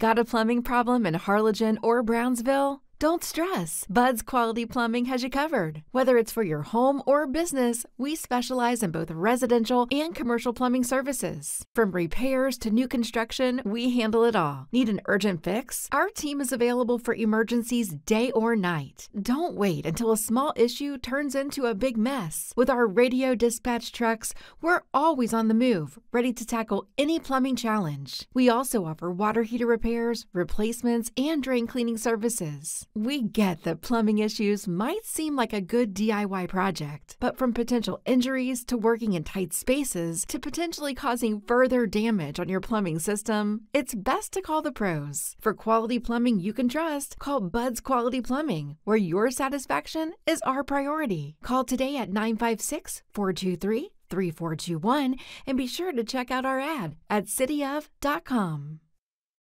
Got a plumbing problem in Harlingen or Brownsville? Don't stress. Bud's Quality Plumbing has you covered. Whether it's for your home or business, we specialize in both residential and commercial plumbing services. From repairs to new construction, we handle it all. Need an urgent fix? Our team is available for emergencies day or night. Don't wait until a small issue turns into a big mess. With our radio dispatch trucks, we're always on the move, ready to tackle any plumbing challenge. We also offer water heater repairs, replacements, and drain cleaning services. We get that plumbing issues might seem like a good DIY project, but from potential injuries to working in tight spaces to potentially causing further damage on your plumbing system, it's best to call the pros. For quality plumbing you can trust, call Bud's Quality Plumbing, where your satisfaction is our priority. Call today at 956 423 3421 and be sure to check out our ad at cityof.com.